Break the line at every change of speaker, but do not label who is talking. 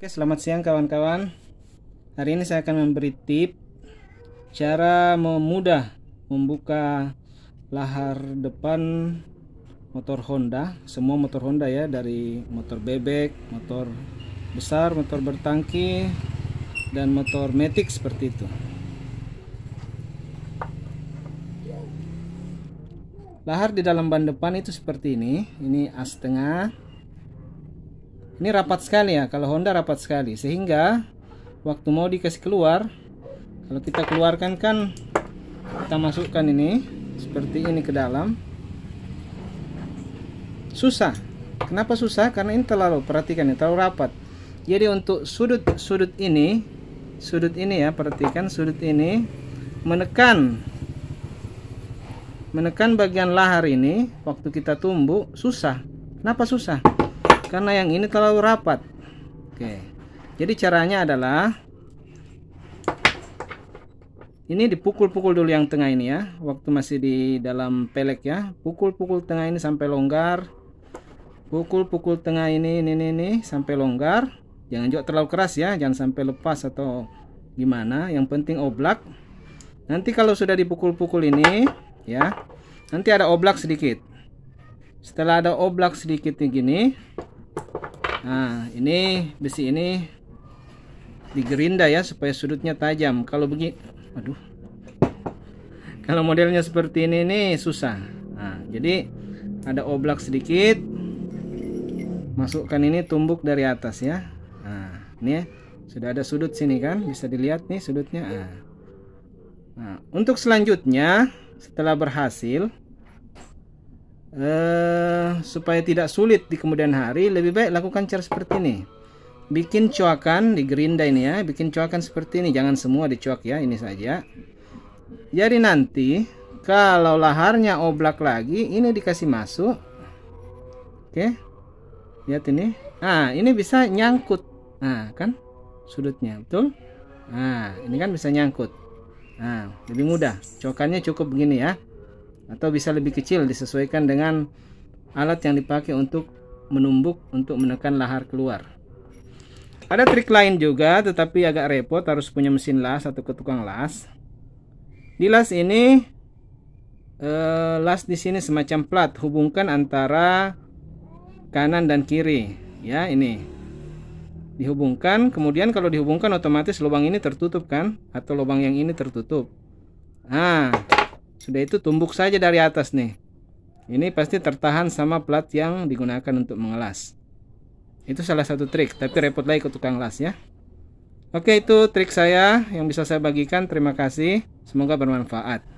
Oke, selamat siang kawan-kawan. Hari ini saya akan memberi tip cara memudah membuka lahar depan motor Honda, semua motor Honda ya, dari motor bebek, motor besar, motor bertangki, dan motor Matic seperti itu. Lahar di dalam ban depan itu seperti ini, ini as tengah, ini rapat sekali ya, kalau Honda rapat sekali. Sehingga waktu mau dikasih keluar, kalau kita keluarkan kan kita masukkan ini seperti ini ke dalam. Susah. Kenapa susah? Karena ini terlalu perhatikan ya, terlalu rapat. Jadi untuk sudut-sudut ini, sudut ini ya, perhatikan sudut ini menekan menekan bagian lahar ini waktu kita tumbuk susah. Kenapa susah? karena yang ini terlalu rapat oke jadi caranya adalah ini dipukul-pukul dulu yang tengah ini ya waktu masih di dalam pelek ya pukul-pukul tengah ini sampai longgar pukul-pukul tengah ini ini ini, ini sampai longgar jangan juga terlalu keras ya jangan sampai lepas atau gimana yang penting oblak nanti kalau sudah dipukul-pukul ini ya nanti ada oblak sedikit setelah ada oblak sedikit gini Nah, ini besi ini digerinda ya supaya sudutnya tajam. Kalau begini, aduh. Kalau modelnya seperti ini nih susah. Nah, jadi ada oblak sedikit. Masukkan ini tumbuk dari atas ya. Nah, ini ya. Sudah ada sudut sini kan, bisa dilihat nih sudutnya. Nah, nah untuk selanjutnya setelah berhasil eh, supaya tidak sulit di kemudian hari lebih baik lakukan cara seperti ini bikin cuakan di gerinda ini ya bikin cuakan seperti ini jangan semua dicuak ya ini saja jadi nanti kalau laharnya oblak lagi ini dikasih masuk oke lihat ini nah ini bisa nyangkut nah kan sudutnya betul nah ini kan bisa nyangkut nah lebih mudah cuakannya cukup begini ya atau bisa lebih kecil disesuaikan dengan alat yang dipakai untuk menumbuk untuk menekan lahar keluar. Ada trik lain juga tetapi agak repot harus punya mesin las atau ke tukang las. Di las ini eh, las di sini semacam plat hubungkan antara kanan dan kiri ya ini dihubungkan kemudian kalau dihubungkan otomatis lubang ini tertutup kan atau lubang yang ini tertutup nah sudah itu tumbuk saja dari atas nih. Ini pasti tertahan sama plat yang digunakan untuk mengelas. Itu salah satu trik, tapi repot lagi ke tukang las ya. Oke, itu trik saya yang bisa saya bagikan. Terima kasih. Semoga bermanfaat.